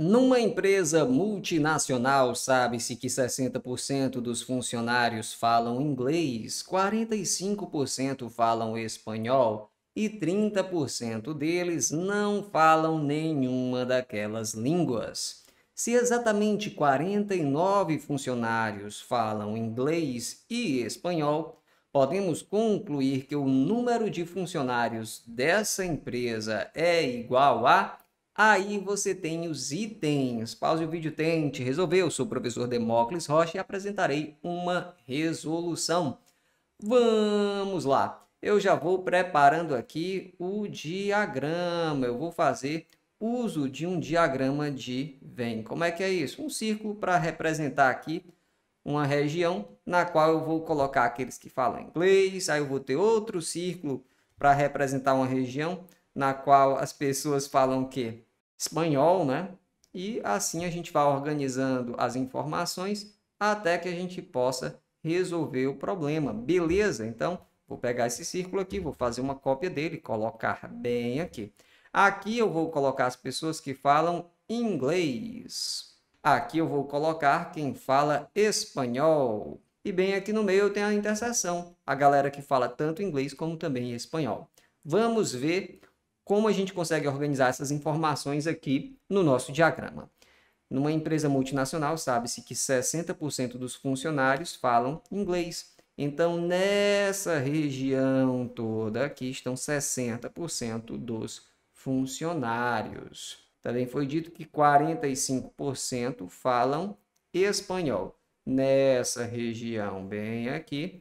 Numa empresa multinacional, sabe-se que 60% dos funcionários falam inglês, 45% falam espanhol e 30% deles não falam nenhuma daquelas línguas. Se exatamente 49 funcionários falam inglês e espanhol, podemos concluir que o número de funcionários dessa empresa é igual a Aí você tem os itens. Pause o vídeo, tente resolver. Eu sou o professor Demócles Rocha e apresentarei uma resolução. Vamos lá. Eu já vou preparando aqui o diagrama. Eu vou fazer uso de um diagrama de Venn. Como é que é isso? Um círculo para representar aqui uma região na qual eu vou colocar aqueles que falam inglês. Aí eu vou ter outro círculo para representar uma região na qual as pessoas falam que espanhol, né? E assim a gente vai organizando as informações até que a gente possa resolver o problema. Beleza? Então, vou pegar esse círculo aqui, vou fazer uma cópia dele, colocar bem aqui. Aqui eu vou colocar as pessoas que falam inglês. Aqui eu vou colocar quem fala espanhol. E bem aqui no meio eu tenho a interseção, a galera que fala tanto inglês como também espanhol. Vamos ver como a gente consegue organizar essas informações aqui no nosso diagrama. Numa empresa multinacional, sabe-se que 60% dos funcionários falam inglês. Então, nessa região toda aqui estão 60% dos funcionários. Também foi dito que 45% falam espanhol. Nessa região bem aqui,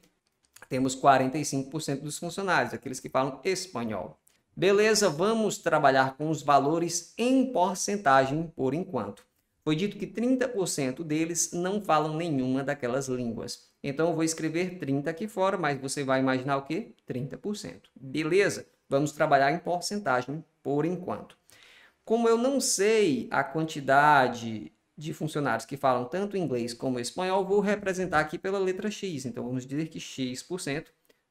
temos 45% dos funcionários, aqueles que falam espanhol. Beleza, vamos trabalhar com os valores em porcentagem por enquanto. Foi dito que 30% deles não falam nenhuma daquelas línguas. Então eu vou escrever 30 aqui fora, mas você vai imaginar o quê? 30%. Beleza? Vamos trabalhar em porcentagem por enquanto. Como eu não sei a quantidade de funcionários que falam tanto inglês como espanhol, vou representar aqui pela letra X. Então vamos dizer que X%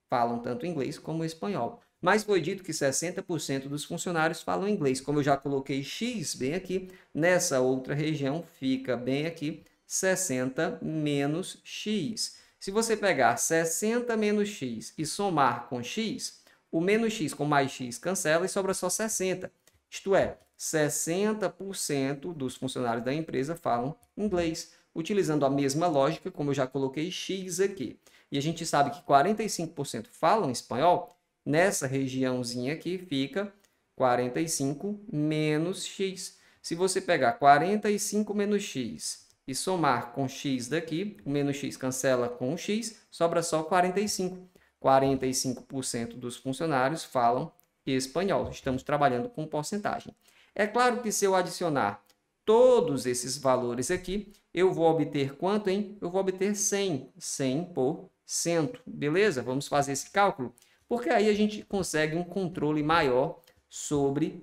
falam tanto inglês como espanhol. Mas foi dito que 60% dos funcionários falam inglês. Como eu já coloquei X bem aqui, nessa outra região fica bem aqui 60 menos X. Se você pegar 60 menos X e somar com X, o menos X com mais X cancela e sobra só 60. Isto é, 60% dos funcionários da empresa falam inglês, utilizando a mesma lógica, como eu já coloquei X aqui. E a gente sabe que 45% falam espanhol, Nessa regiãozinha aqui fica 45 menos x. Se você pegar 45 menos x e somar com x daqui, o menos x cancela com o x, sobra só 45. 45% dos funcionários falam espanhol. Estamos trabalhando com porcentagem. É claro que se eu adicionar todos esses valores aqui, eu vou obter quanto, hein? Eu vou obter 100, 100 por beleza? Vamos fazer esse cálculo. Porque aí a gente consegue um controle maior sobre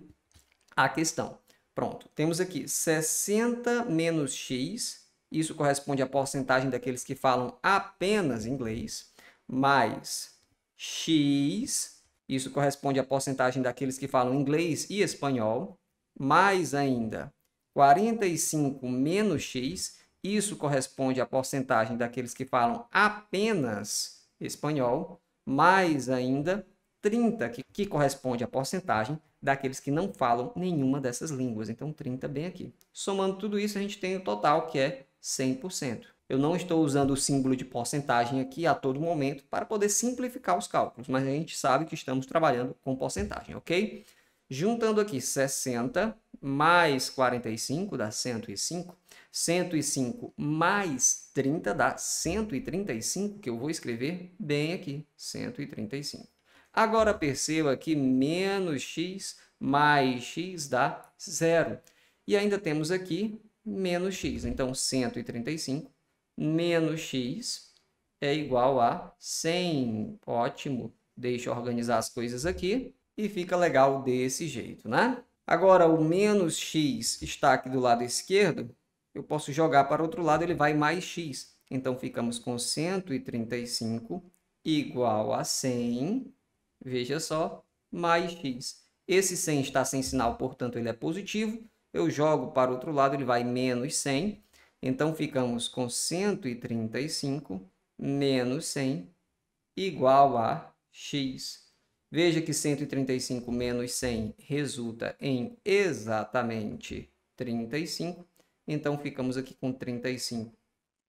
a questão. Pronto, temos aqui 60 menos x, isso corresponde à porcentagem daqueles que falam apenas inglês, mais x, isso corresponde à porcentagem daqueles que falam inglês e espanhol, mais ainda 45 menos x, isso corresponde à porcentagem daqueles que falam apenas espanhol, mais ainda 30, que, que corresponde à porcentagem daqueles que não falam nenhuma dessas línguas. Então, 30 bem aqui. Somando tudo isso, a gente tem o total, que é 100%. Eu não estou usando o símbolo de porcentagem aqui a todo momento para poder simplificar os cálculos, mas a gente sabe que estamos trabalhando com porcentagem, ok? Juntando aqui 60 mais 45 dá 105. 105 mais 30 dá 135, que eu vou escrever bem aqui, 135. Agora perceba que menos x mais x dá zero. E ainda temos aqui menos x. Então, 135 menos x é igual a 100. Ótimo. Deixa eu organizar as coisas aqui e fica legal desse jeito, né? Agora, o menos x está aqui do lado esquerdo, eu posso jogar para o outro lado, ele vai mais x. Então, ficamos com 135 igual a 100, veja só, mais x. Esse 100 está sem sinal, portanto, ele é positivo. Eu jogo para o outro lado, ele vai menos 100. Então, ficamos com 135 menos 100 igual a x. Veja que 135 menos 100 resulta em exatamente 35. Então, ficamos aqui com 35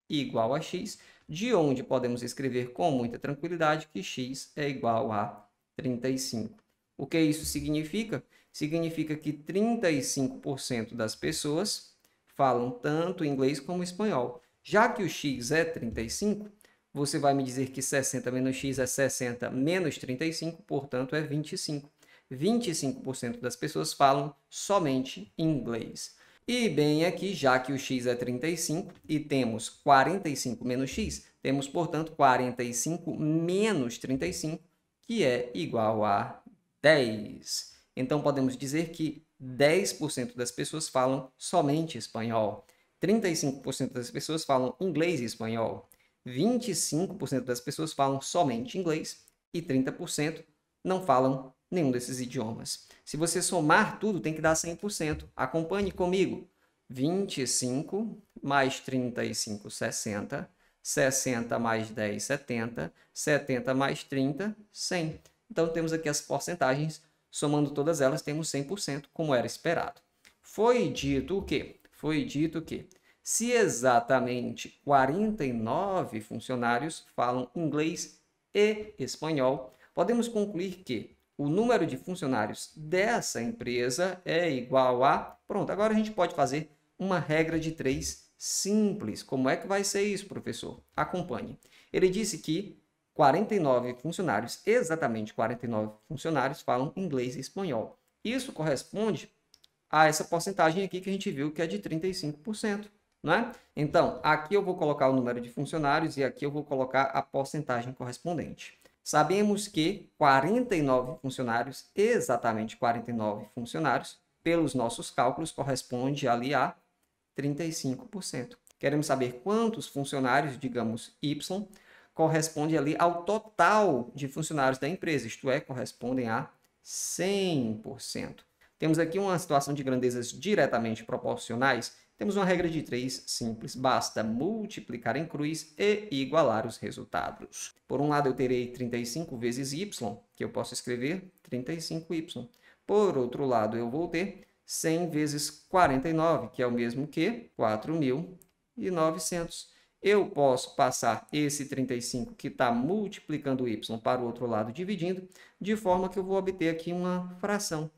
igual a x, de onde podemos escrever com muita tranquilidade que x é igual a 35. O que isso significa? Significa que 35% das pessoas falam tanto inglês como espanhol. Já que o x é 35, você vai me dizer que 60 menos x é 60 menos 35, portanto é 25. 25% das pessoas falam somente inglês. E bem aqui, já que o x é 35 e temos 45 menos x, temos, portanto, 45 menos 35, que é igual a 10. Então, podemos dizer que 10% das pessoas falam somente espanhol. 35% das pessoas falam inglês e espanhol. 25% das pessoas falam somente inglês e 30% não falam nenhum desses idiomas. Se você somar tudo, tem que dar 100%. Acompanhe comigo. 25 mais 35, 60. 60 mais 10, 70. 70 mais 30, 100. Então temos aqui as porcentagens. Somando todas elas, temos 100%, como era esperado. Foi dito o quê? Foi dito o quê? se exatamente 49 funcionários falam inglês e espanhol, podemos concluir que o número de funcionários dessa empresa é igual a. Pronto, agora a gente pode fazer uma regra de três simples. Como é que vai ser isso, professor? Acompanhe. Ele disse que 49 funcionários, exatamente 49 funcionários, falam inglês e espanhol. Isso corresponde a essa porcentagem aqui que a gente viu que é de 35%. Né? Então, aqui eu vou colocar o número de funcionários e aqui eu vou colocar a porcentagem correspondente. Sabemos que 49 funcionários, exatamente 49 funcionários, pelos nossos cálculos, corresponde ali a 35%. Queremos saber quantos funcionários, digamos Y, corresponde ali ao total de funcionários da empresa, isto é, correspondem a 100%. Temos aqui uma situação de grandezas diretamente proporcionais temos uma regra de três simples, basta multiplicar em cruz e igualar os resultados. Por um lado, eu terei 35 vezes y, que eu posso escrever 35y. Por outro lado, eu vou ter 100 vezes 49, que é o mesmo que 4.900. Eu posso passar esse 35 que está multiplicando y para o outro lado dividindo, de forma que eu vou obter aqui uma fração,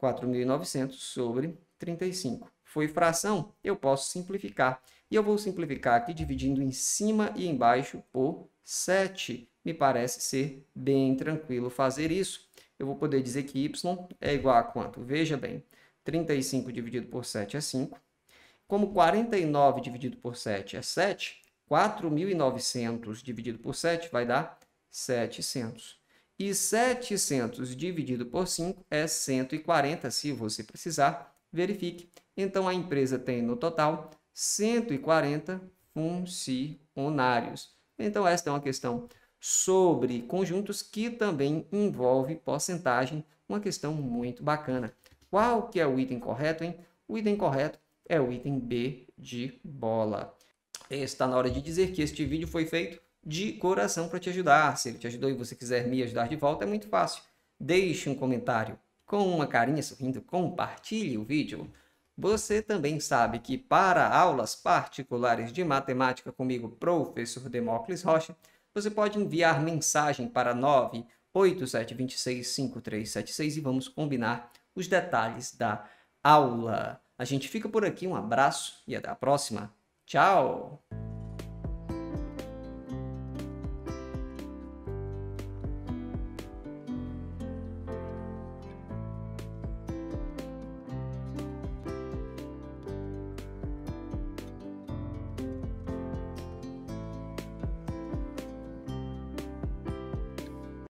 4.900 sobre 35 foi fração, eu posso simplificar. E eu vou simplificar aqui dividindo em cima e embaixo por 7. Me parece ser bem tranquilo fazer isso. Eu vou poder dizer que y é igual a quanto? Veja bem, 35 dividido por 7 é 5. Como 49 dividido por 7 é 7, 4.900 dividido por 7 vai dar 700. E 700 dividido por 5 é 140, se você precisar verifique. Então, a empresa tem no total 140 funcionários. Então, esta é uma questão sobre conjuntos que também envolve porcentagem, uma questão muito bacana. Qual que é o item correto, hein? O item correto é o item B de bola. Está na hora de dizer que este vídeo foi feito de coração para te ajudar. Se ele te ajudou e você quiser me ajudar de volta, é muito fácil. Deixe um comentário, com uma carinha sorrindo, compartilhe o vídeo. Você também sabe que para aulas particulares de matemática comigo, professor Demócles Rocha, você pode enviar mensagem para 987265376 e vamos combinar os detalhes da aula. A gente fica por aqui, um abraço e até a próxima. Tchau!